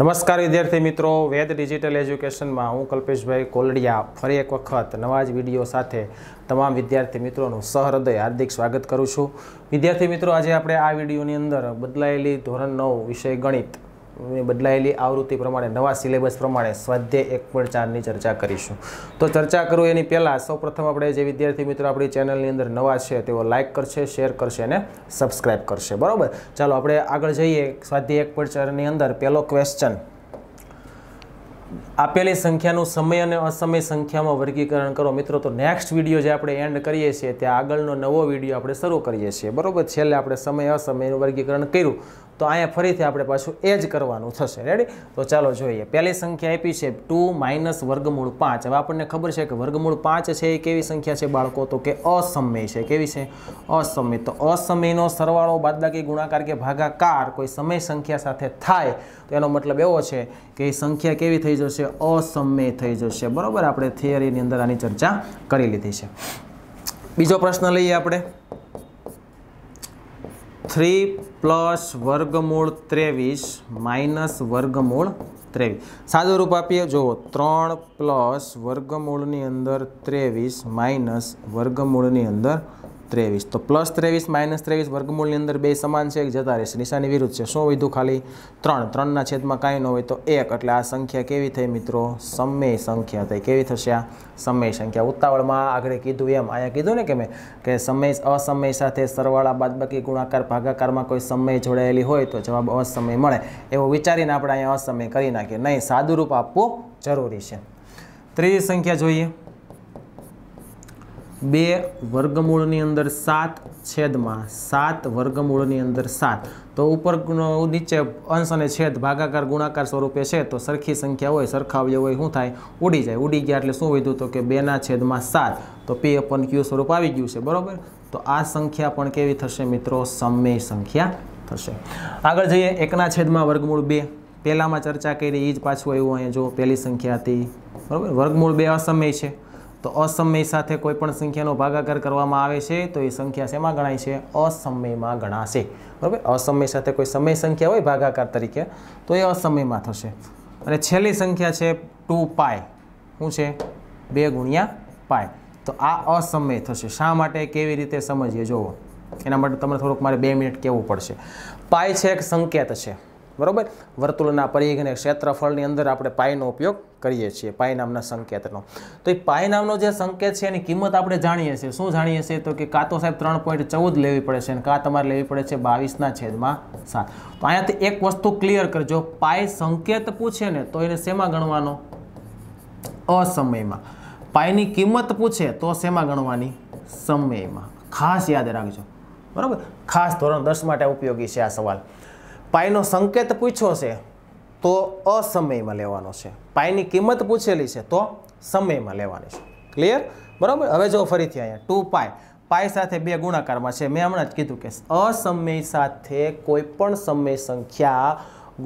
નમસ્કાર વિદ્યાર્થી મિત્રો વેદ ડિજિટલ એજ્યુકેશનમાં હું કલ્પેશભાઈ કોલડિયા ફરી એક વખત નવા જ વિડીયો સાથે તમામ વિદ્યાર્થી મિત્રોનું સહૃદય હાર્દિક સ્વાગત કરું છું વિદ્યાર્થી મિત્રો આજે આપણે આ વિડીયોની અંદર બદલાયેલી ધોરણ નવ વિષય ગણિત બદલાયેલી આવૃત્તિ પ્રમાણે નવા સિલેબસ પ્રમાણે સ્વાધ્યાય એક પોઈન્ટ ચારની ચર્ચા કરીશું તો ચર્ચા કરું એની પહેલાં સૌપ્રથમ આપણે જે વિદ્યાર્થી મિત્રો આપણી ચેનલની અંદર નવા છે તેઓ લાઇક કરશે શેર કરશે અને સબસ્ક્રાઈબ કરશે બરાબર ચાલો આપણે આગળ જઈએ સ્વાધ્યાય એક પોઈન્ટ ચારની અંદર પહેલો ક્વેશ્ચન આપેલી સંખ્યાનું સમય અને અસમય સંખ્યામાં વર્ગીકરણ કરો મિત્રો તો નેક્સ્ટ વિડીયો જે આપણે એન્ડ કરીએ છીએ ત્યાં આગળનો નવો વિડીયો આપણે શરૂ કરીએ છીએ બરાબર છેલ્લે આપણે સમય અસમયનું વર્ગીકરણ કર્યું તો અહીંયા ફરીથી આપણે પાછું એ જ કરવાનું થશે રેડી તો ચાલો જોઈએ પહેલી સંખ્યા આપી છે ટુ માઇનસ વર્ગમૂળ પાંચ હવે આપણને ખબર છે કે વર્ગમૂળ પાંચ છે એ કેવી સંખ્યા છે બાળકો તો કે અસમય છે કેવી છે અસમય તો અસમયનો સરવાળો બાદબાકી ગુણાકાર કે ભાગાકાર કોઈ સમય સંખ્યા સાથે થાય તો એનો મતલબ એવો છે કે એ સંખ્યા કેવી થઈ જશે અસમય થઈ જશે બરાબર આપણે થિયરીની અંદર આની ચર્ચા કરી લીધી છે બીજો પ્રશ્ન લઈએ આપણે થ્રી પ્લસ વર્ગમૂળ ત્રેવીસ માઇનસ વર્ગમૂળ ત્રેવીસ સાદું રૂપ આપીએ જુઓ ત્રણ પ્લસ વર્ગમૂળની અંદર ત્રેવીસ માઇનસ વર્ગમૂળની અંદર ત્રેવીસ તો પ્લસ ત્રેવીસ માઇનસ ત્રેવીસ વર્ગમૂળની અંદર બે સમાન છે જતા રહેશે નિશાની વિરુદ્ધ છે શું વધ્યું ખાલી ત્રણ ત્રણના છેદમાં કાંઈ ન હોય તો એક એટલે આ સંખ્યા કેવી થઈ મિત્રો સમય સંખ્યા થઈ કેવી થશે આ સમય સંખ્યા ઉતાવળમાં આગળ કીધું એમ અહીંયા કીધું ને કે મેં કે સમય અસમય સાથે સરવાળા બાદબાકી ગુણાકાર ભાગાકારમાં કોઈ સમય જોડાયેલી હોય તો જવાબ અસમય મળે એવો વિચારીને આપણે અહીંયા અસમય કરી નાખીએ નહીં સાદુરૂપ આપવું જરૂરી છે ત્રીજી સંખ્યા જોઈએ બે વર્ગમૂળની અંદર સાત છેદમાં સાત વર્ગમૂળની અંદર સાત તો ઉપર નીચે અંશ અને છેદ ભાગાકાર ગુણાકાર સ્વરૂપે છે તો સરખી સંખ્યા હોય સરખા અવયવ હોય શું થાય ઉડી જાય ઉડી ગયા એટલે શું વધ્યું તો કે બેના છેદમાં સાત તો પી અપન ક્યુ સ્વરૂપ આવી ગયું છે બરાબર તો આ સંખ્યા પણ કેવી થશે મિત્રો સમય સંખ્યા થશે આગળ જઈએ એકના છેદમાં વર્ગમૂળ બે પહેલાંમાં ચર્ચા કરી એ જ પાછું આવ્યું અહીંયા જો પહેલી સંખ્યા હતી બરાબર વર્ગમૂળ બે અસમય છે તો અસમય સાથે કોઈપણ સંખ્યાનો ભાગાકાર કરવામાં આવે છે તો એ સંખ્યા શેમાં ગણાય છે અસમયમાં ગણાશે બરાબર અસમય સાથે કોઈ સમય સંખ્યા હોય ભાગાકાર તરીકે તો એ અસમયમાં થશે અને છેલ્લી સંખ્યા છે ટુ પાય શું છે બે ગુણ્યા પાય તો આ અસમય થશે શા માટે કેવી રીતે સમજીએ જુઓ એના માટે તમને થોડુંક મારે બે મિનિટ કહેવું પડશે પાય છે એક સંકેત છે બરાબર વર્તુળના પરિઘ અને ક્ષેત્રફળની અંદર આપણે પાયનો ઉપયોગ કરીએ છીએ પાય નામના સંકેતનો તો એ પાય નામનો જે સંકેત છે એની કિંમત આપણે જાણીએ છીએ શું જાણીએ છીએ તો કે કાં તો સાહેબ ત્રણ પોઈન્ટ ચૌદ લેવી પડે છે અને કાં તમારે લેવી પડે છે બાવીસના છેદમાં સાત તો અહીંયાથી એક વસ્તુ ક્લિયર કરજો પાય સંકેત પૂછે ને તો એને શેમાં ગણવાનો અસમયમાં પાયની કિંમત પૂછે તો શેમાં ગણવાની સમયમાં ખાસ યાદ રાખજો બરાબર ખાસ ધોરણ દસ માટે ઉપયોગી છે આ સવાલ પાયનો સંકેત પૂછ્યો છે તો અસમયમાં લેવાનો છે પાયની કિંમત પૂછેલી છે તો સમયમાં લેવાની છે ક્લિયર બરાબર હવે જો ફરીથી અહીંયા ટુ પાય પાય સાથે બે ગુણાકારમાં છે મેં હમણાં જ કીધું કે અસમય સાથે કોઈપણ સમય સંખ્યા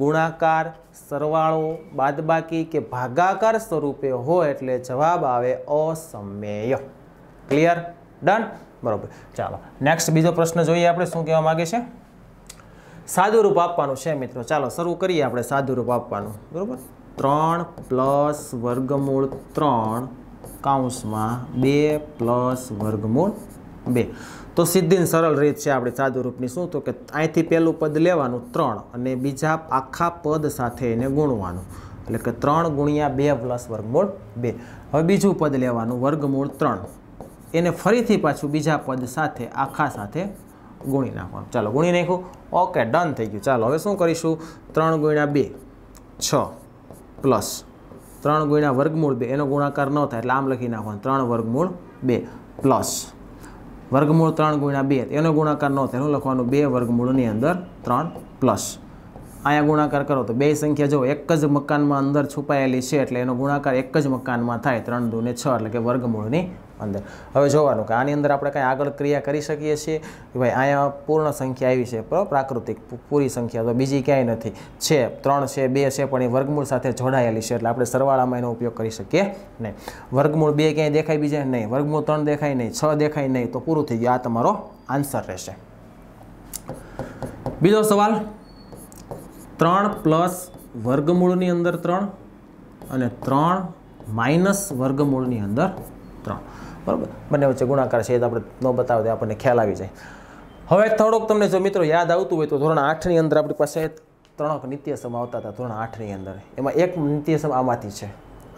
ગુણાકાર સરવાળો બાદબાકી કે ભાગાકાર સ્વરૂપે હોય એટલે જવાબ આવે અસમય ક્લિયર ડન બરોબર ચાલો નેક્સ્ટ બીજો પ્રશ્ન જોઈએ આપણે શું કહેવા માગે છે સાદુરૂપ આપવાનું છે મિત્રો ચાલો શરૂ કરીએ આપણે સાદુરૂપ આપવાનું બરાબર ત્રણ પ્લસ વર્ગમૂળ ત્રણ કાઉન્સમાં બે પ્લસ વર્ગમૂળ બે તો સીધી સરળ રીત છે આપણે સાદુરૂપની શું તો કે અહીંથી પહેલું પદ લેવાનું ત્રણ અને બીજા આખા પદ સાથે એને ગુણવાનું એટલે કે ત્રણ ગુણ્યા બે પ્લસ વર્ગમૂળ બે હવે બીજું પદ લેવાનું વર્ગમૂળ ત્રણ એને ફરીથી પાછું બીજા પદ સાથે આખા સાથે ગુણી નાખવાનું ચાલો ગુણી નાખું ઓકે ડન થઈ ગયું ચાલો હવે શું કરીશું ત્રણ ગુણ્યા બે છ પ્લસ ત્રણ ગુણ્યા વર્ગમૂળ બે એનો ગુણાકાર ન થાય એટલે આમ લખી નાખવાનું ત્રણ વર્ગમૂળ બે પ્લસ વર્ગમૂળ ત્રણ ગુણ્યા બે એનો ગુણાકાર ન થાય એનું લખવાનું બે વર્ગમૂળની અંદર ત્રણ પ્લસ અહીંયા ગુણાકાર કરો તો બે સંખ્યા જો એક જ મકાનમાં અંદર છુપાયેલી છે એટલે એનો ગુણાકાર એક જ મકાનમાં થાય ત્રણ દૂને છ એટલે કે વર્ગમૂળની અંદર હવે જોવાનું કે આની અંદર આપણે કાંઈ આગળ ક્રિયા કરી શકીએ છીએ કે ભાઈ અહીંયા પૂર્ણ સંખ્યા આવી છે પ્રાકૃતિક પૂરી સંખ્યા તો બીજી ક્યાંય નથી છે ત્રણ છે બે છે પણ એ વર્ગમૂળ સાથે જોડાયેલી છે એટલે આપણે સરવાળામાં એનો ઉપયોગ કરી શકીએ નહીં વર્ગમૂળ બે ક્યાંય દેખાય બીજે નહીં વર્ગમૂળ ત્રણ દેખાય નહીં છ દેખાય નહીં તો પૂરું થઈ ગયું આ તમારો આન્સર રહેશે બીજો સવાલ ત્રણ પ્લસ વર્ગમૂળની અંદર ત્રણ અને ત્રણ માઇનસ વર્ગમૂળની અંદર ત્રણ બરાબર બંને વચ્ચે ગુણાકાર છે એ આપણે ન બતાવે તો આપણને ખ્યાલ આવી જાય હવે થોડોક તમને જો મિત્રો યાદ આવતું હોય તો ધોરણ આઠની અંદર આપણી પાસે ત્રણક નિત્યસમ આવતા હતા ધોરણ આઠની અંદર એમાં એક નિત્યસમ આમાંથી છે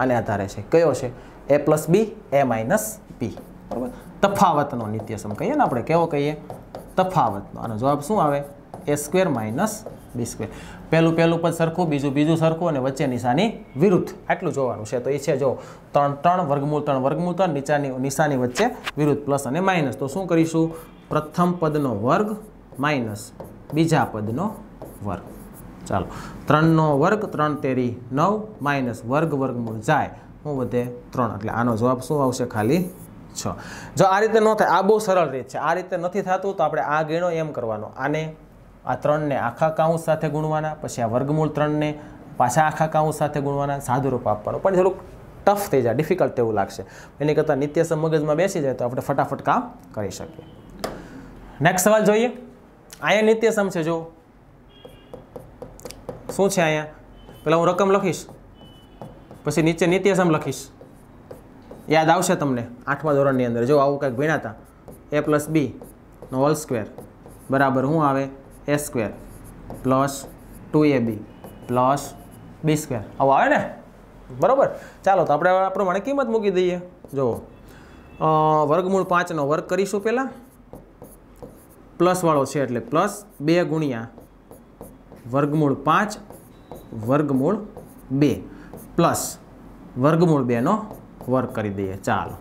આને આધારે છે કયો છે એ પ્લસ બી એ માઇનસ બી બરાબર તફાવતનો નિત્યસમ કહીએ ને આપણે કેવો કહીએ તફાવતનો આનો જવાબ શું આવે A square minus B square પહેલું પહેલું પદ સરખું બીજું બીજું સરખું અને વચ્ચે નિશાની વિરુદ્ધ આટલું જોવાનું છે તો એ છે જો ત્રણ ત્રણ વર્ગમૂળ ત્રણ વર્ગમૂળ ત્રણ નીચાની નિશાની વચ્ચે વિરુદ્ધ પ્લસ અને માઇનસ તો શું કરીશું પ્રથમ પદનો વર્ગ માઇનસ બીજા પદનો વર્ગ ચાલો ત્રણનો વર્ગ ત્રણ તેરી નવ માઇનસ વર્ગ વર્ગમૂળ જાય હું વધે ત્રણ એટલે આનો જવાબ શું આવશે ખાલી છ જો આ રીતે ન થાય આ બહુ સરળ રીત છે આ રીતે નથી થતું તો આપણે આ ગીણો એમ કરવાનો આને આ ત્રણને આખા કાઉન્સ સાથે ગુણવાના પછી આ વર્ગમૂળ ત્રણને પાછા આખા કાઉન્સ સાથે ગુણવાના સાદુરૂપ આપવાનું પણ થોડુંક ટફ થઈ જાય ડિફિકલ્ટ તેવું લાગશે એની કરતાં નિત્ય મગજમાં બેસી જાય તો આપણે ફટાફટ કામ કરી શકીએ નેક્સ્ટ સવાલ જોઈએ અહીંયા નિત્યસમ છે જો શું છે અહીંયા પહેલાં હું રકમ લખીશ પછી નીચે નિત્યસમ લખીશ યાદ આવશે તમને આઠમા ધોરણની અંદર જો આવું કંઈક ભીણાતા એ પ્લસ બીનો હોલ સ્ક્વેર બરાબર શું આવે A square plus two A B plus B square આવું આવે ને બરાબર ચાલો તો આપણે પ્રમાણે કિંમત મૂકી દઈએ જુઓ વર્ગમૂળ પાંચનો વર્ગ કરીશું પહેલાં પ્લસવાળો છે એટલે પ્લસ બે ગુણ્યા વર્ગમૂળ પાંચ વર્ગમૂળ બે પ્લસ વર્ગમૂળ બેનો વર્ગ કરી દઈએ ચાલો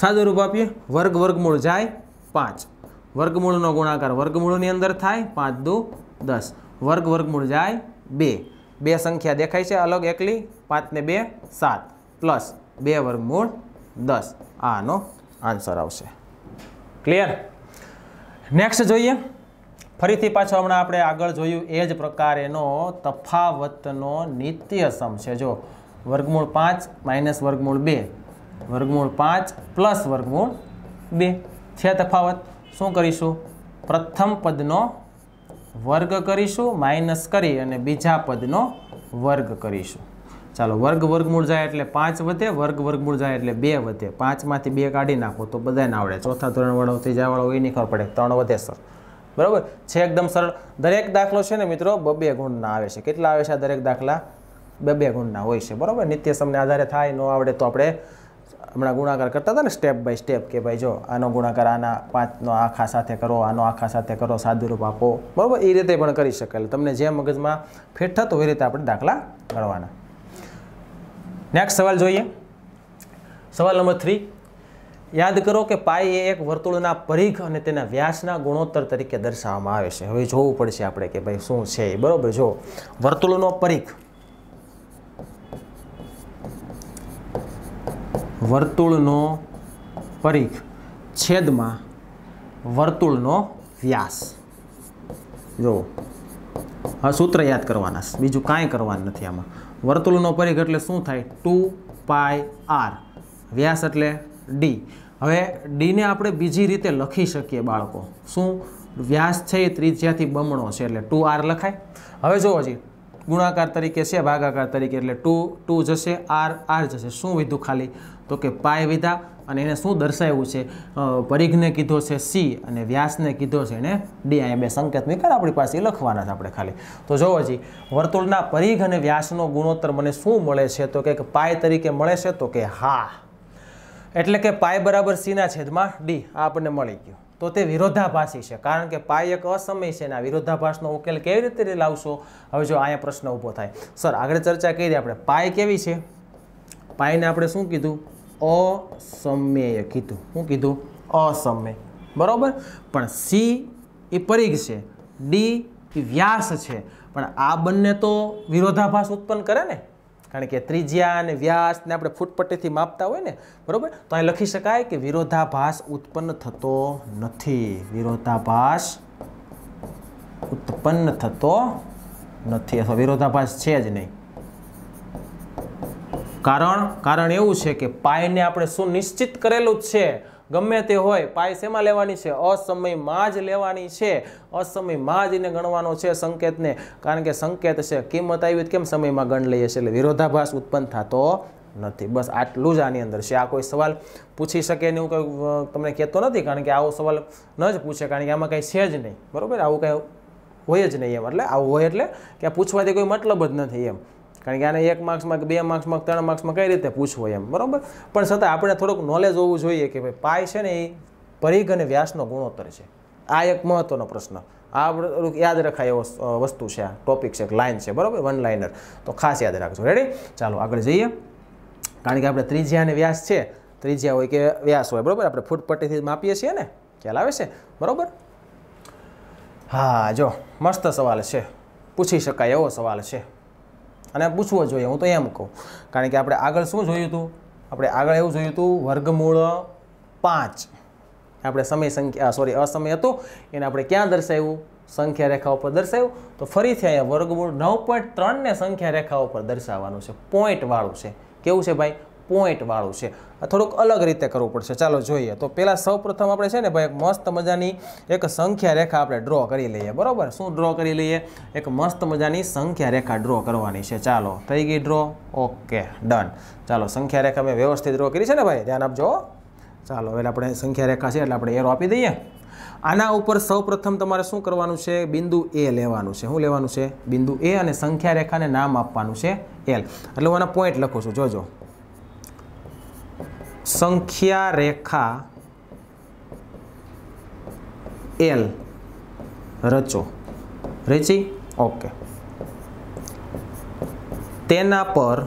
સાદો રૂપ આપીએ વર્ગ વર્ગમૂળ જાય પાંચ વર્ગમૂળનો ગુણાકાર વર્ગમૂળની અંદર થાય પાંચ દુ દસ વર્ગ વર્ગમૂળ જાય બે બે સંખ્યા દેખાય છે અલગ એકલી પાંચને બે સાત પ્લસ બે વર્ગમૂળ દસ આનો આન્સર આવશે ક્લિયર નેક્સ્ટ જોઈએ ફરીથી પાછો હમણાં આપણે આગળ જોયું એ જ પ્રકારેનો તફાવતનો નિત્યસમ છે જો વર્ગમૂળ પાંચ માઇનસ વર્ગમૂળ બે વર્ગમૂળ પાંચ પ્લસ વર્ગમૂળ બે છે તફાવત શું કરીશું પ્રથમ પદનો વર્ગ કરીશું માઇનસ કરી અને બીજા પદનો વર્ગ કરીશું ચાલો વર્ગ વર્ગમૂળ જાય એટલે પાંચ વધે વર્ગ વર્ગમૂળ જાય એટલે બે વધે પાંચમાંથી બે કાઢી નાખો તો બધાને આવડે ચોથા ધોરણવાળો વાળો એ નહીં ખબર પડે ત્રણ વધે સર બરાબર છે એકદમ સરળ દરેક દાખલો છે ને મિત્રો બબે ગુણના આવે છે કેટલા આવે છે દરેક દાખલા બબે ગુણના હોય છે બરાબર નિત્ય સમને આધારે થાય ન આવડે તો આપણે હમણાં ગુણાકાર કરતા હતા ને સ્ટેપ બાય સ્ટેપ કે ભાઈ જો આનો ગુણાકાર આના પાંચનો આખા સાથે કરો આનો આખા સાથે કરો સાદુરૂપ આપો બરાબર એ રીતે પણ કરી શકેલ તમને જે મગજમાં ફેટ થતો એ રીતે આપણે દાખલા કરવાના નેક્સ્ટ સવાલ જોઈએ સવાલ નંબર થ્રી યાદ કરો કે પાઈ એ એક વર્તુળના પરિઘ અને તેના વ્યાસના ગુણોત્તર તરીકે દર્શાવવામાં આવે છે હવે જોવું પડશે આપણે કે ભાઈ શું છે બરાબર જો વર્તુળનો પરિઘ વર્તુળનો પરીખ છેદમાં વર્તુળનો વ્યાસ જો હા સૂત્ર યાદ કરવાના બીજું કાંઈ કરવાનું નથી આમાં વર્તુળનો પરીખ એટલે શું થાય ટુ પાય આર વ્યાસ એટલે ડી હવે ડીને આપણે બીજી રીતે લખી શકીએ બાળકો શું વ્યાસ છે એ ત્રિજ્યાથી બમણો છે એટલે ટુ આર લખાય હવે જુઓ જી ગુણાકાર તરીકે છે ભાગાકાર તરીકે એટલે ટુ ટુ જશે આર આર જશે શું વીધું ખાલી તો કે પાય વિધા અને એને શું દર્શાવ્યું છે પરિઘને કીધો છે સી અને વ્યાસને કીધો છે એને ડી અહીંયા બે સંકેત નીકળે આપણી પાસે લખવાના છે આપણે ખાલી તો જુઓ જી વર્તુળના પરિઘ અને વ્યાસનો ગુણોત્તર મને શું મળે છે તો કે પાય તરીકે મળે છે તો કે હા એટલે કે પાય બરાબર સીના છેદમાં ડી આ આપણને મળી ગયું તો તે વિરોધાભાસી છે કારણ કે પાય એક અસમય છે અને આ વિરોધાભાસનો ઉકેલ કેવી રીતે લાવશો હવે જો અહીંયા પ્રશ્ન ઊભો થાય સર આગળ ચર્ચા કરી આપણે પાય કેવી છે પાયને આપણે શું કીધું અસમ્ય કીધું શું કીધું અસમય બરાબર પણ સી એ પરિઘ છે ડી એ વ્યાસ છે પણ આ બંને તો વિરોધાભાસ ઉત્પન્ન કરે ને કારણ કે ત્રિજ્યા અને વ્યાસને આપણે ફૂટપટ્ટીથી માપતા હોય ને બરાબર તો અહીં લખી શકાય કે વિરોધાભાસ ઉત્પન્ન થતો નથી વિરોધાભાસ ઉત્પન્ન થતો નથી અથવા વિરોધાભાસ છે જ નહીં કારણ કારણ એવું છે કે પાયને આપણે શું નિશ્ચિત કરેલું જ છે ગમે તે હોય પાય શેમાં લેવાની છે અસમયમાં જ લેવાની છે અસમયમાં જ એને ગણવાનો છે સંકેતને કારણ કે સંકેત છે કિંમત આવી કેમ સમયમાં ગણ લઈએ છીએ એટલે વિરોધાભાસ ઉત્પન્ન થતો નથી બસ આટલું જ આની અંદર છે આ કોઈ સવાલ પૂછી શકે ને હું કંઈ તમને કહેતો નથી કારણ કે આવો સવાલ ન જ પૂછે કારણ કે આમાં કંઈ છે જ નહીં બરાબર આવું કંઈ હોય જ નહીં એમ એટલે આવું હોય એટલે કે પૂછવાથી કોઈ મતલબ જ નથી એમ કારણ કે આને એક માર્ક્સમાં કે બે માર્ક્સમાં ત્રણ માર્ક્સમાં કઈ રીતે પૂછવો એમ બરાબર પણ છતાં આપણે થોડુંક નોલેજ હોવું જોઈએ કે ભાઈ પાય છે ને એ પરિઘ અને વ્યાસનો ગુણોત્તર છે આ એક મહત્વનો પ્રશ્ન આ યાદ રખાય એવો વસ્તુ છે આ ટોપિક છે એક લાઇન છે બરાબર વન લાઇનર તો ખાસ યાદ રાખજો રેડી ચાલો આગળ જઈએ કારણ કે આપણે ત્રિજ્યા અને વ્યાસ છે ત્રિજ્યા હોય કે વ્યાસ હોય બરાબર આપણે ફૂટ પટ્ટીથી માપીએ છીએ ને ખ્યાલ આવે છે બરાબર હા જો મસ્ત સવાલ છે પૂછી શકાય એવો સવાલ છે અને પૂછવો જોઈએ હું તો એમ કહું કારણ કે આપણે આગળ શું જોયું હતું આપણે આગળ એવું જોયું હતું વર્ગમૂળ પાંચ આપણે સમય સંખ્યા સોરી અસમય હતો એને આપણે ક્યાં દર્શાવ્યું સંખ્યા રેખા ઉપર દર્શાવ્યું તો ફરીથી અહીંયા વર્ગમૂળ નવ પોઈન્ટ ત્રણને સંખ્યા રેખા ઉપર દર્શાવવાનું છે પોઈન્ટવાળું છે કેવું છે ભાઈ પોઈન્ટવાળું છે થોડુંક અલગ રીતે કરવું પડશે ચાલો જોઈએ તો પહેલાં સૌપ્રથમ આપણે છે ને ભાઈ મસ્ત મજાની એક સંખ્યા રેખા આપણે ડ્રો કરી લઈએ બરાબર શું ડ્રો કરી લઈએ એક મસ્ત મજાની સંખ્યા રેખા ડ્રો કરવાની છે ચાલો થઈ ગઈ ડ્રો ઓકે ડન ચાલો સંખ્યા રેખા મેં વ્યવસ્થિત ડ્રો કરી છે ને ભાઈ ધ્યાન આપજો ચાલો એટલે આપણે સંખ્યા રેખા છે એટલે આપણે એરો આપી દઈએ આના ઉપર સૌપ્રથમ તમારે શું કરવાનું છે બિંદુ એ લેવાનું છે શું લેવાનું છે બિંદુ એ અને સંખ્યા રેખાને નામ આપવાનું છે એલ એટલે હું આના પોઈન્ટ લખું છું જોજો સંખ્યા રેખા એલ રચો રેચી ઓકે તેના પર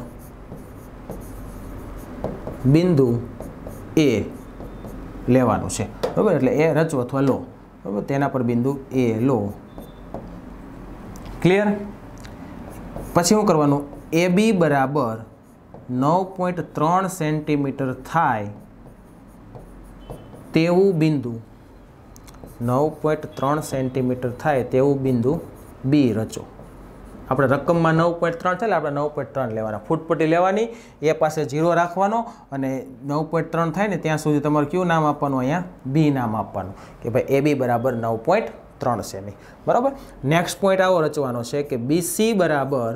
બિંદુ એ લેવાનું છે બરાબર એટલે એ રચો અથવા લો બરાબર તેના પર બિંદુ એ લો ક્લિયર પછી શું કરવાનું એ બી બરાબર નવ પોઈન્ટ ત્રણ સેન્ટીમીટર થાય તેવું બિંદુ નવ પોઈન્ટ ત્રણ સેન્ટીમીટર થાય તેવું બિંદુ બી રચો આપણે રકમમાં નવ પોઈન્ટ ત્રણ થાય આપણે નવ પોઈન્ટ ત્રણ લેવાના ફૂટપટ્ટી લેવાની એ પાસે ઝીરો રાખવાનો અને નવ પોઈન્ટ ત્રણ થાય ને ત્યાં સુધી તમારે કયું નામ આપવાનું અહીંયા બી નામ આપવાનું કે ભાઈ એ બી બરાબર નવ પોઈન્ટ ત્રણ સેમી બરાબર નેક્સ્ટ પોઈન્ટ આવો રચવાનો છે કે બીસી બરાબર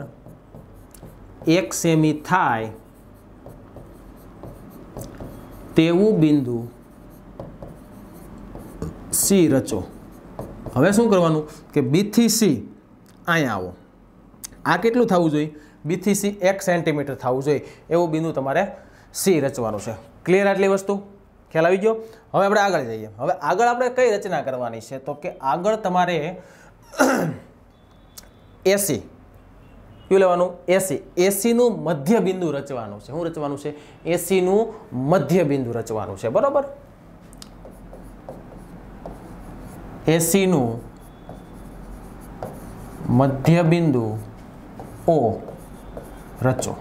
એક સેમી થાય તેવું બિંદુ સી રચો હવે શું કરવાનું કે બીથી સી અહીંયા આવો આ કેટલું થવું જોઈએ બીથી સી એક સેન્ટીમીટર થવું જોઈએ એવું બિંદુ તમારે સી રચવાનું છે ક્લિયર આટલી વસ્તુ ખ્યાલ આવી ગયો હવે આપણે આગળ જઈએ હવે આગળ આપણે કઈ રચના કરવાની છે તો કે આગળ તમારે એસી કયું લેવાનું એસી એસીનું મધ્ય બિંદુ રચવાનું છે શું રચવાનું છે એસીનું મધ્ય બિંદુ રચવાનું છે બરાબર એસીનું મધ્ય બિંદુ ઓ રચો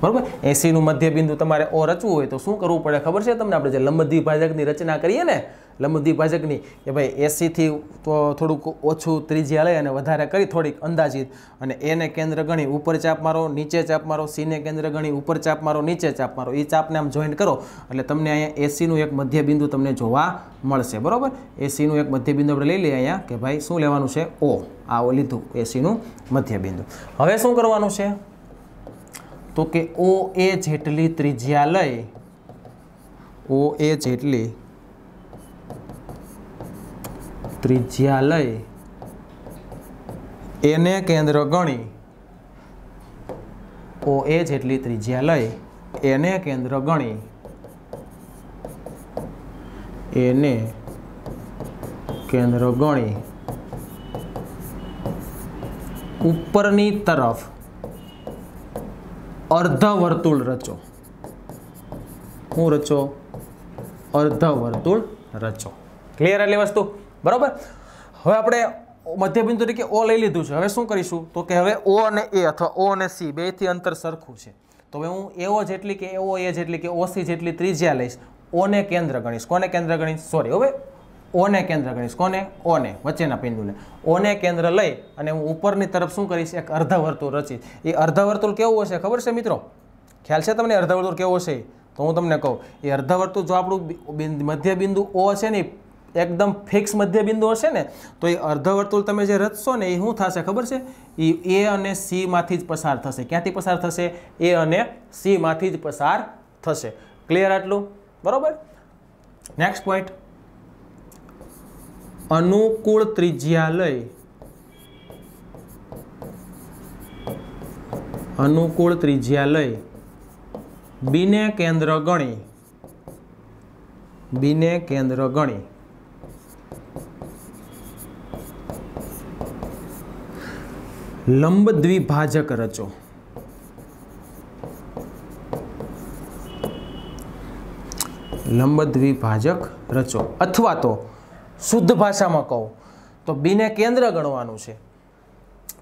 બરાબર એસીનું મધ્ય બિંદુ તમારે ઓ રચવું હોય તો શું કરવું પડે ખબર છે તમને આપણે જે લંબદ્વિભાજકની રચના કરીએ ને લંબુદ્દી ભાજકની કે ભાઈ એસીથી તો થોડુંક ઓછું ત્રિજ્યા લઈ અને વધારે કરી થોડીક અંદાજિત અને એને કેન્દ્ર ગણી ઉપર ચાપ મારો નીચે ચાપ મારો સીને કેન્દ્ર ગણી ઉપર ચાપ મારો નીચે ચાપ મારો એ ચાપને આમ જોઈન્ટ કરો એટલે તમને અહીંયા એસીનું એક મધ્યબિંદુ તમને જોવા મળશે બરાબર એસીનું એક મધ્યબિંદુ આપણે લઈ લઈએ અહીંયા કે ભાઈ શું લેવાનું છે ઓ આ લીધું એસીનું મધ્યબિંદુ હવે શું કરવાનું છે તો કે ઓ એ જેટલી ત્રિજ્યા લઈ ઓ એ જેટલી ત્રિજ્યા લઈ એને કેન્દ્ર ગણી ઓ એ જેટલી ત્રિજ્યા લઈ એને કેન્દ્ર ગણી એને કેન્દ્ર ગણી ઉપરની તરફ અર્ધવર્તુળ રચો હું રચો અર્ધવર્તુળ રચો ક્લિયર એટલે વસ્તુ બરાબર હવે આપણે મધ્યબિંદુ તરીકે ઓ લઈ લીધું છે હવે શું કરીશું તો કે હવે ઓ અને એ અથવા ઓ અને સી બેથી અંતર સરખું છે તો હવે હું એઓ જેટલી કે એઓ એ જેટલી કે ઓસી જેટલી ત્રિજ્યા લઈશ ઓને કેન્દ્ર ગણીશ કોને કેન્દ્ર ગણીશ સોરી હવે ઓને કેન્દ્ર ગણીશ કોને ઓને વચ્ચેના બિંદુને ઓને કેન્દ્ર લઈ અને હું ઉપરની તરફ શું કરીશ એક અર્ધવર્તુળ રચીશ એ અર્ધવર્તુળ કેવું હશે ખબર છે મિત્રો ખ્યાલ છે તમને અર્ધવર્તુળ કેવો હશે તો હું તમને કહું એ અર્ધવર્તુળ જો આપણું મધ્યબિંદુ ઓ છે ને એકદમ ફિક્સ મધ્યબિંદુ હશે ને તો એ અર્ધવર્તુળ તમે જે રચશો ને એ શું થશે ખબર છે એ એ અને સીમાંથી જ પસાર થશે ક્યાંથી પસાર થશે એ અને સીમાંથી જ પસાર થશે ક્લિયર આટલું બરાબર નેક્સ્ટ પોઈન્ટ અનુકૂળ ત્રિજ્યાલય અનુકૂળ ત્રિજ્યાલય બિને કેન્દ્ર ગણી બિને કેન્દ્ર ગણી લંબ દ્વિભાજક રચો લંબ દ્વિભાજક રચો અથવા તો શુદ્ધ ભાષામાં કહો તો બીને કેન્દ્ર ગણવાનું છે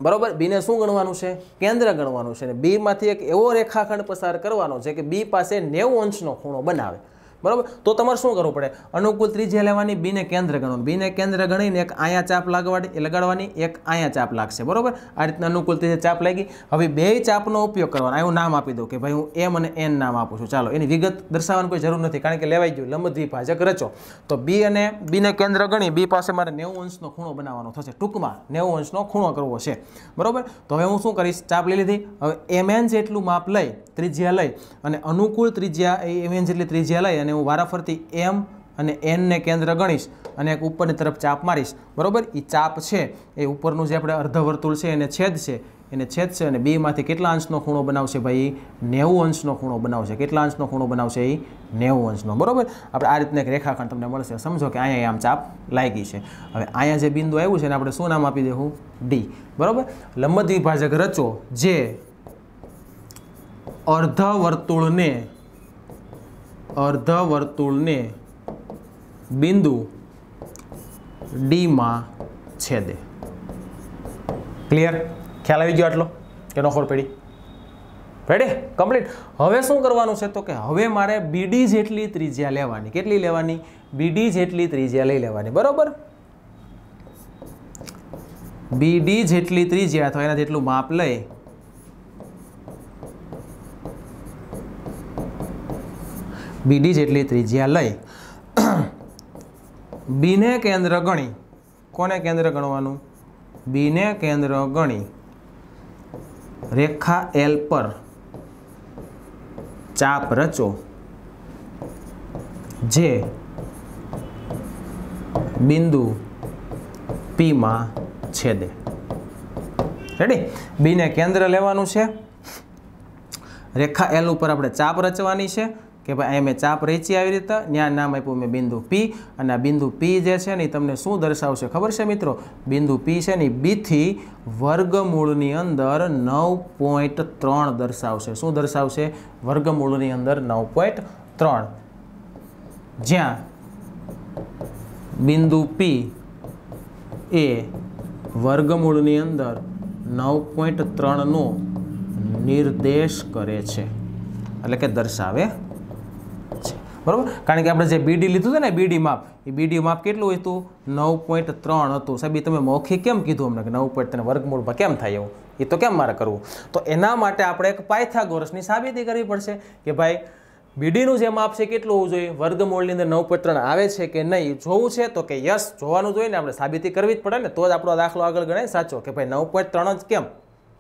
બરાબર બીને શું ગણવાનું છે કેન્દ્ર ગણવાનું છે અને બીમાંથી એક એવો રેખાખંડ પસાર કરવાનો છે કે બી પાસે નેવું અંશનો ખૂણો બનાવે બરાબર તો તમારે શું કરવું પડે અનુકૂળ ત્રિજ્યા લેવાની બીને કેન્દ્ર ગણવાનું બીને કેન્દ્ર ગણીને એક આયા ચાપ લાગવાડી લગાડવાની એક આયા ચાપ લાગશે બરાબર આ રીતના અનુકૂળ ત્રિજ્યા ચાપ લાગી હવે બે ચાપનો ઉપયોગ કરવાનો હું નામ આપી દઉં કે ભાઈ હું એમ અને એન નામ આપું છું ચાલો એની વિગત દર્શાવવાની કોઈ જરૂર નથી કારણ કે લેવાઈ ગયું લંબ દ્વિભાજક રચો તો બી અને બીને કેન્દ્ર ગણી બી પાસે મારે નેવું અંશનો ખૂણો બનાવવાનો થશે ટૂંકમાં નેવું અંશનો ખૂણો કરવો છે બરાબર તો હવે હું શું કરીશ ચાપ લઈ લીધી હવે એમ એન જેટલું માપ લઈ ત્રિજ્યા લઈ અને અનુકૂળ ત્રિજ્યા એમએન જેટલી ત્રિજ્યા લઈ અને અને હું વારાફરતી એમ અને એનને કેન્દ્ર ગણીશ અને એક ઉપરની તરફ ચાપ મારીશ બરાબર એ ચાપ છે એ ઉપરનું જે આપણે અર્ધવર્તુળ છે એને છેદ છે એને છેદશે અને બેમાંથી કેટલા અંશનો ખૂણો બનાવશે ભાઈ નેવું અંશનો ખૂણો બનાવશે કેટલા અંશનો ખૂણો બનાવશે એ નેવું અંશનો બરાબર આપણે આ રીતના એક રેખાખંડ તમને મળશે સમજો કે અહીંયા આમ ચાપ લાગી છે હવે અહીંયા જે બિંદુ આવ્યું છે એને આપણે શું નામ આપી દેવું ડી બરાબર વિભાજક રચો જે અર્ધવર્તુળને અર્ધવર્તુળને બિંદુ ડીમાં છેદે ક્લિયર ખ્યાલ આવી ગયો આટલો કે નોખોર પેઢી રેડી કમ્પ્લીટ હવે શું કરવાનું છે તો કે હવે મારે બીડી જેટલી ત્રિજ્યા લેવાની કેટલી લેવાની બીડી જેટલી ત્રિજ્યા લઈ લેવાની બરોબર બીડી જેટલી ત્રિજ્યા અથવા એના જેટલું માપ લઈ બીડી જેટલી ત્રિજ્યા લઈ બીને કેન્દ્ર ગણી કોને કેન્દ્ર ગણવાનું બીને કેન્દ્ર ગણી રેખા એલ પર ચાપ રચો જે બિંદુ પીમાં છેદે રેડી બીને કેન્દ્ર લેવાનું છે રેખા એલ ઉપર આપણે ચાપ રચવાની છે કે ભાઈ અહીંયા મેં ચાપ રેચી આવી રીતે ત્યાં નામ આપ્યું મેં બિંદુ પી અને આ બિંદુ પી જે છે ને એ તમને શું દર્શાવશે ખબર છે મિત્રો બિંદુ પી છે ને બીથી વર્ગમૂળની અંદર નવ પોઈન્ટ ત્રણ દર્શાવશે શું દર્શાવશે વર્ગમૂળની અંદર નવ પોઈન્ટ ત્રણ જ્યાં બિંદુ પી એ વર્ગમૂળની અંદર નવ પોઈન્ટ ત્રણનો નિર્દેશ કરે છે એટલે કે દર્શાવે બરાબર કારણ કે આપણે જે બીડી લીધું હતું ને બીડી માપ એ બીડી માપ કેટલું હતું નવ પોઈન્ટ ત્રણ હતું સાહેબ તમે મૌખિક કેમ કીધું અમને કે નવ પોઈન્ટ ત્રણ વર્ગમૂળમાં કેમ થાય એવું એ તો કેમ મારે કરવું તો એના માટે આપણે એક પાયથાગોરસની સાબિતી કરવી પડશે કે ભાઈ બીડીનું જે માપ છે કેટલું હોવું જોઈએ વર્ગમૂળની અંદર નવ પોઈન્ટ ત્રણ આવે છે કે નહીં જોવું છે તો કે યસ જોવાનું જોઈએ ને આપણે સાબિતી કરવી જ પડે ને તો જ આપણો દાખલો આગળ ગણાય સાચો કે ભાઈ નવ પોઈન્ટ ત્રણ જ કેમ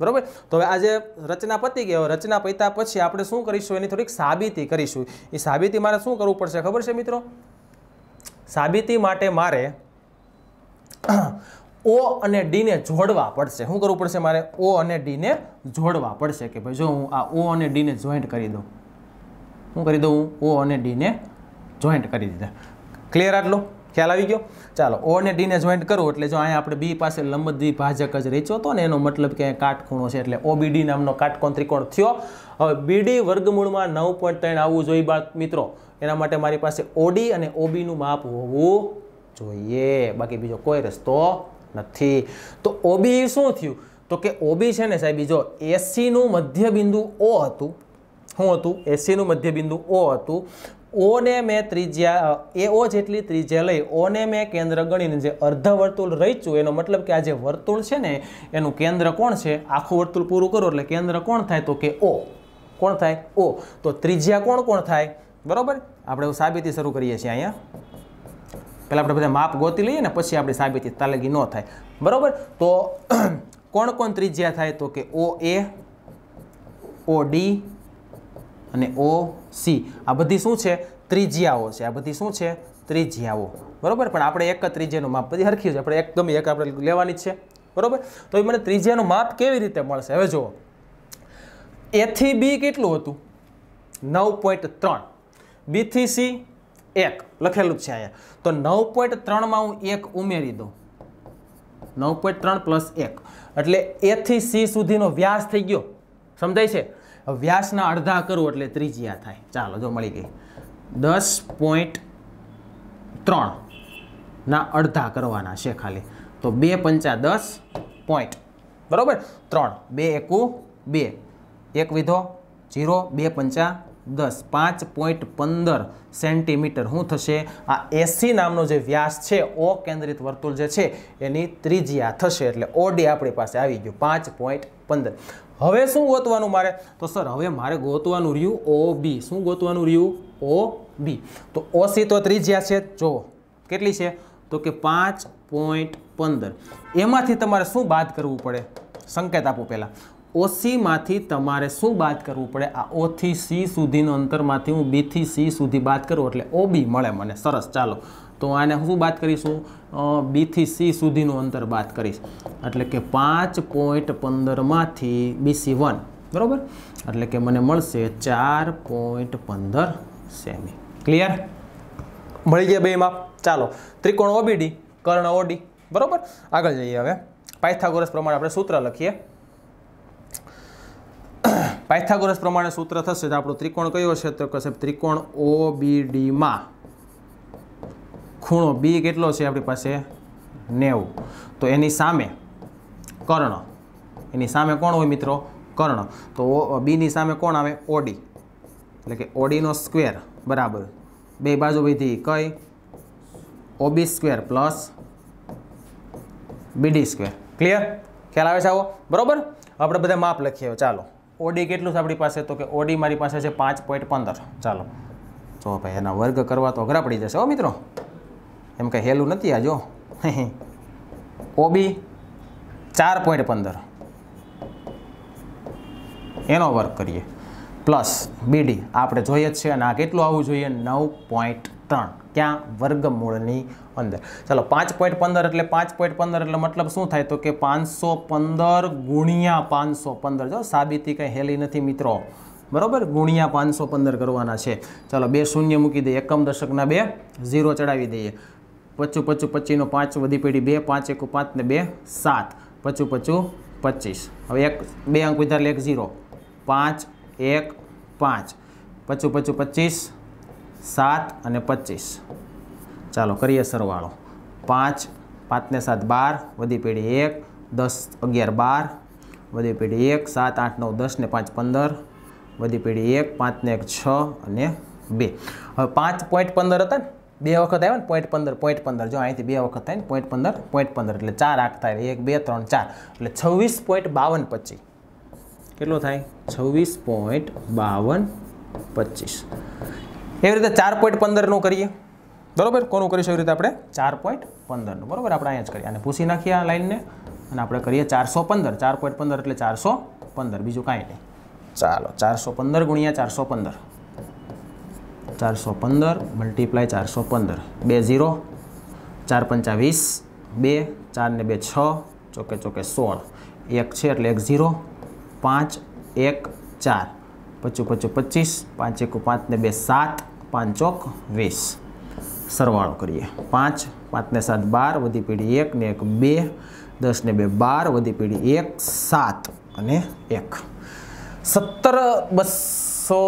બરાબર તો હવે આજે રચના પતી ગઈ હવે રચના પૈતા પછી આપણે શું કરીશું એની થોડીક સાબિતી કરીશું એ સાબિતી મારે શું કરવું પડશે ખબર છે મિત્રો સાબિતી માટે મારે ઓ અને ડીને જોડવા પડશે શું કરવું પડશે મારે ઓ અને ડીને જોડવા પડશે કે ભાઈ જો હું આ ઓ અને ડીને જોઈન્ટ કરી દઉં શું કરી દઉં હું ઓ અને ડીને જોઈન્ટ કરી દીધા ક્લિયર આટલું ખ્યાલ આવી ગયો ચાલો ઓ અને ડીને જોઈન્ટ કરવું એટલે જો અહીંયા આપણે બી પાસે લંબ ભાજક જ રેચો હતો ને એનો મતલબ કે કાટખૂણો છે એટલે ઓબીડી નામનો કાટકોણ ત્રિકોણ થયો હવે બીડી વર્ગમૂળમાં નવ પોઈન્ટ ત્રણ આવવું જોઈએ બાળક મિત્રો એના માટે મારી પાસે ઓડી અને ઓબીનું માપ હોવું જોઈએ બાકી બીજો કોઈ રસ્તો નથી તો ઓબી શું થયું તો કે ઓબી છે ને સાહેબ બીજો એસીનું મધ્ય બિંદુ ઓ હતું શું હતું એસીનું મધ્ય બિંદુ ઓ હતું ઓને મેં ત્રિજ્યા એ ઓ જેટલી ત્રિજ્યા લઈ ઓને મેં કેન્દ્ર ગણીને જે વર્તુળ રચ્યું એનો મતલબ કે આ જે વર્તુળ છે ને એનું કેન્દ્ર કોણ છે આખું વર્તુળ પૂરું કરો એટલે કેન્દ્ર કોણ થાય તો કે ઓ કોણ થાય ઓ તો ત્રિજ્યા કોણ કોણ થાય બરાબર આપણે સાબિતી શરૂ કરીએ છીએ અહીંયા પહેલાં આપણે બધા માપ ગોતી લઈએ ને પછી આપણી સાબિતી તાલગી ન થાય બરાબર તો કોણ કોણ ત્રિજ્યા થાય તો કે ઓ એ ઓ ડી અને ઓ સી આ બધી શું છે ત્રિજ્યાઓ છે આ બધી શું છે ત્રિજ્યાઓ બરાબર પણ આપણે એક જ ત્રિજ્યાનું માપ બધી હરખ્યું છે આપણે એક ગમે એક આપણે લેવાની છે બરાબર તો એ મને ત્રિજ્યાનું માપ કેવી રીતે મળશે હવે જુઓ એથી બી કેટલું હતું નવ પોઈન્ટ ત્રણ બીથી સી એક લખેલું જ છે અહીંયા તો નવ પોઈન્ટ ત્રણમાં હું એક ઉમેરી દઉં નવ પોઈન્ટ ત્રણ પ્લસ એક એટલે એથી સી સુધીનો વ્યાસ થઈ ગયો સમજાય છે વ્યાસના અડધા કરું એટલે ત્રિજ્યા થાય ચાલો જો મળી ગઈ દસ પોઈન્ટ ત્રણના અડધા કરવાના છે ખાલી તો બે પંચા દસ પોઈન્ટ બરાબર ત્રણ બે એકુ બે એક વિધો જીરો બે પંચા દસ પાંચ પોઈન્ટ પંદર સેન્ટીમીટર શું થશે આ એસી નામનો જે વ્યાસ છે ઓ કેન્દ્રિત વર્તુળ જે છે એની ત્રિજ્યા થશે એટલે ઓડી આપણી પાસે આવી ગયું પાંચ પોઈન્ટ પંદર હવે શું ગોતવાનું મારે તો સર હવે મારે ગોતવાનું રહ્યું ઓ બી શું ગોતવાનું રહ્યું ઓ બી તો ઓસી તો ત્રિજ્યા છે જો કેટલી છે તો કે પાંચ પોઈન્ટ પંદર એમાંથી તમારે શું બાદ કરવું પડે સંકેત આપો પહેલાં ઓસીમાંથી તમારે શું બાદ કરવું પડે આ ઓથી સી સુધીનો અંતરમાંથી હું બીથી સી સુધી બાદ કરું એટલે ઓ બી મળે મને સરસ ચાલો તો આને શું વાત કરીશું બીથી સી સુધીનું અંતર વાત કરીશ એટલે કે પાંચ પોઈન્ટ પંદરમાંથી બીસી વન બરાબર એટલે કે મને મળશે ચાર પોઈન્ટ પંદર સેમી ક્લિયર મળી ગયા બે માપ ચાલો ત્રિકોણ ઓબીડી કર્ણ ઓડી બરાબર આગળ જઈએ હવે પાયથાગોરસ પ્રમાણે આપણે સૂત્ર લખીએ પાયથાગોરસ પ્રમાણે સૂત્ર થશે તો આપણો ત્રિકોણ કયો છે તો કશે ત્રિકોણ ઓબીડીમાં ખૂણો બી કેટલો છે આપણી પાસે નેવું તો એની સામે કર્ણ એની સામે કોણ હોય મિત્રો કર્ણ તો બીની સામે કોણ આવે ઓડી એટલે કે ઓડીનો સ્ક્વેર બરાબર બે બાજુ બધી કઈ OB square plus BD square clear ખ્યાલ આવે છે આવો બરાબર આપણે બધા માપ લખીએ ચાલો ઓડી કેટલું છે આપણી પાસે તો કે ઓડી મારી પાસે છે પાંચ પોઈન્ટ પંદર ચાલો તો ભાઈ એના વર્ગ કરવા તો અઘરા પડી જશે હો મિત્રો એમ કે હેલું નથી આ જો ઓબી ચાર પોઈન્ટ પંદર એનો વર્ક કરીએ પ્લસ બીડી આપણે જોઈએ જ છે અને આ કેટલું આવવું જોઈએ નવ પોઈન્ટ ત્રણ ક્યાં વર્ગમૂળની અંદર ચાલો પાંચ પોઈન્ટ પંદર એટલે પાંચ પોઈન્ટ પંદર એટલે મતલબ શું થાય તો કે પાંચસો પંદર ગુણ્યા પાંચસો પંદર જો સાબિતી કંઈ હેલી નથી મિત્રો બરાબર ગુણ્યા પાંચસો પંદર કરવાના છે ચાલો બે શૂન્ય મૂકી દઈએ એકમ દશકના બે ઝીરો ચડાવી દઈએ પચું પચું પચીનો પાંચ વધી પેઢી બે પાંચ એકુ પાંચ ને બે સાત પચું પચું પચીસ હવે એક બે અંક વિધારે એક ઝીરો પાંચ એક પાંચ પચું પચું પચીસ સાત અને પચીસ ચાલો કરીએ સરવાળો પાંચ પાંચને સાત બાર વધી પેઢી એક દસ અગિયાર બાર વધી પેઢી એક સાત આઠ નવ દસ ને પાંચ પંદર વધી પેઢી એક પાંચને એક છ અને બે હવે પાંચ પોઈન્ટ પંદર હતા ને બે વખત આવ્યો ને પોઈન્ટ પંદર પોઈન્ટ પંદર જો અહીંથી બે વખત થાય ને પોઈન્ટ પંદર પોઈન્ટ પંદર એટલે ચાર આંક થાય એક બે ત્રણ ચાર એટલે છવ્વીસ પોઈન્ટ બાવન પચીસ કેટલું થાય છવ્વીસ પોઈન્ટ બાવન પચીસ એવી રીતે ચાર પોઈન્ટ પંદરનું કરીએ બરાબર કોનું કરીશું એવી રીતે આપણે ચાર પોઈન્ટ પંદરનું બરાબર આપણે અહીંયા જ કરીએ અને પૂછી નાખીએ આ લાઈનને અને આપણે કરીએ ચારસો પંદર ચાર પોઈન્ટ પંદર એટલે ચારસો પંદર બીજું કાંઈ નહીં ચાલો ચારસો પંદર ગુણ્યા ચારસો પંદર ચારસો પંદર મલ્ટીપ્લાય ચારસો પંદર બે ઝીરો ચાર પંચા વીસ બે ચાર ને બે છ ચોકે ચોકે સોળ એક છે એટલે એક ઝીરો પાંચ એક ચાર પચું પચું પચીસ પાંચ એકું પાંચ ને બે સાત પાંચ ચોક વીસ સરવાળો કરીએ પાંચ પાંચને સાત બાર વધી પેઢી એક ને એક બે દસ ને બે બાર વધી પેઢી એક સાત અને એક સત્તર બસ બસો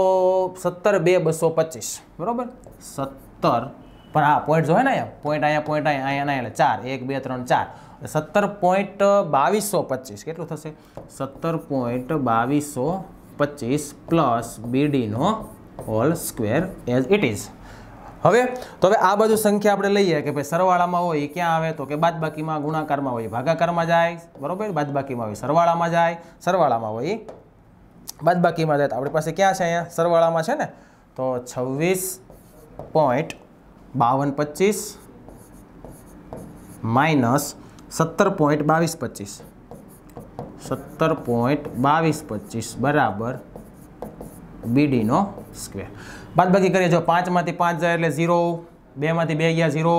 સત્તર બે બસો પચીસ બરાબર સત્તર પણ હા પોઈન્ટ જોઈએ ને અહીંયા પોઈન્ટ અહીંયા પોઈન્ટ અહીંયા અહીંયા એટલે ચાર એક બે ત્રણ ચાર સત્તર પોઈન્ટ બાવીસો પચીસ કેટલું થશે સત્તર પોઈન્ટ બાવીસો પચીસ પ્લસ બીડીનો whole square as it is હવે તો હવે આ બધું સંખ્યા આપણે લઈએ કે ભાઈ સરવાળામાં હોય એ ક્યાં આવે તો કે બાદબાકીમાં ગુણાકારમાં હોય ભાગાકારમાં જાય બરાબર બાદબાકીમાં હોય સરવાળામાં જાય સરવાળામાં હોય બાદબાકીમાં જાય તો આપણી પાસે ક્યાં છે અહીંયા સરવાળામાં છે ને તો છવ્વીસ પોઈન્ટ બાવન પચીસ માઇનસ સત્તર પોઈન્ટ બાવીસ પચીસ સત્તર પોઈન્ટ બાવીસ પચીસ બરાબર બીડીનો સ્ક્વેર બાદબાકી કરીએ જો પાંચમાંથી પાંચ જાય એટલે ઝીરો બેમાંથી બે ગયા ઝીરો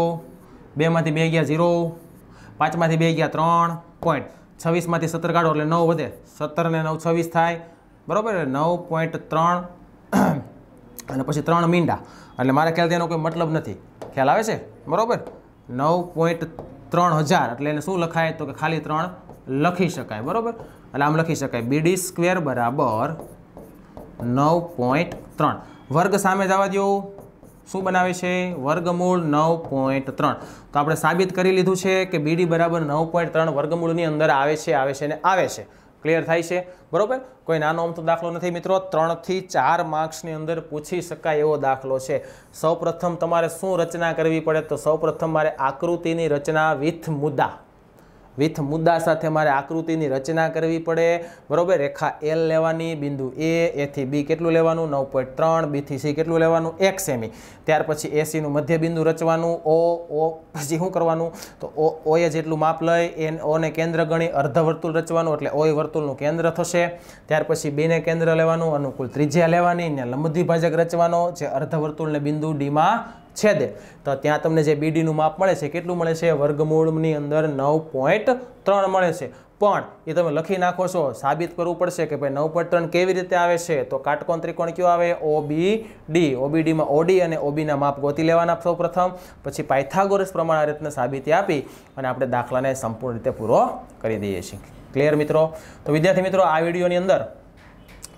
બેમાંથી બે ગયા ઝીરો પાંચમાંથી બે ગયા ત્રણ પોઈન્ટ છવ્વીસમાંથી સત્તર કાઢો એટલે નવ વધે સત્તર ને નવ છવ્વીસ થાય બરાબર નવ પોઈન્ટ ત્રણ અને પછી ત્રણ મીંડા એટલે મારા ખ્યાલથી એનો કોઈ મતલબ નથી ખ્યાલ આવે છે બરાબર નવ પોઈન્ટ ત્રણ હજાર એટલે એને શું લખાય તો કે ખાલી ત્રણ લખી શકાય બરાબર એટલે આમ લખી શકાય બીડી સ્ક્વેર બરાબર નવ પોઈન્ટ ત્રણ વર્ગ સામે જવા દો શું બનાવે છે વર્ગમૂળ નવ પોઈન્ટ ત્રણ તો આપણે સાબિત કરી લીધું છે કે બીડી બરાબર નવ પોઈન્ટ ત્રણ વર્ગમૂળની અંદર આવે છે આવે છે અને આવે છે ક્લિયર થાય છે બરાબર કોઈ નાનો અમથો દાખલો નથી મિત્રો ત્રણથી ચાર માર્ક્સની અંદર પૂછી શકાય એવો દાખલો છે સૌપ્રથમ તમારે શું રચના કરવી પડે તો સૌપ્રથમ મારે આકૃતિની રચના વિથ મુદ્દા વિથ મુદ્દા સાથે મારે આકૃતિની રચના કરવી પડે બરોબર રેખા એલ લેવાની બિંદુ એ એથી બી કેટલું લેવાનું નવ પોઈન્ટ ત્રણ બીથી સી કેટલું લેવાનું એક સેમી ત્યાર પછી એસીનું મધ્ય બિંદુ રચવાનું ઓ ઓ પછી શું કરવાનું તો ઓ ઓએ જેટલું માપ લઈ એન ઓને કેન્દ્ર ગણી અર્ધવર્તુળ રચવાનું એટલે ઓય વર્તુળનું કેન્દ્ર થશે ત્યાર પછી બીને કેન્દ્ર લેવાનું અનુકૂળ ત્રિજ્યા લેવાની ને લંબદ્વિભાજક રચવાનો જે અર્ધવર્તુળને બિંદુ ડીમાં છેદે તો ત્યાં તમને જે બીડીનું માપ મળે છે કેટલું મળે છે વર્ગમૂળની અંદર નવ પોઈન્ટ ત્રણ મળે છે પણ એ તમે લખી નાખો છો સાબિત કરવું પડશે કે ભાઈ નવ કેવી રીતે આવે છે તો કાટકોણ ત્રિકોણ કયો આવે ઓબી ડી ઓબીડીમાં ઓડી અને ઓબીના માપ ગોતી લેવાના સૌ પ્રથમ પછી પાયથાગોરસ પ્રમાણ આ રીતને સાબિતી આપી અને આપણે દાખલાને સંપૂર્ણ રીતે પૂરો કરી દઈએ છીએ ક્લિયર મિત્રો તો વિદ્યાર્થી મિત્રો આ વિડીયોની અંદર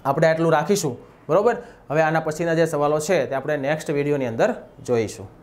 આપણે આટલું રાખીશું બરાબર હવે આના પછીના જે સવાલો છે તે આપણે નેક્સ્ટ વિડીયોની અંદર જોઈશું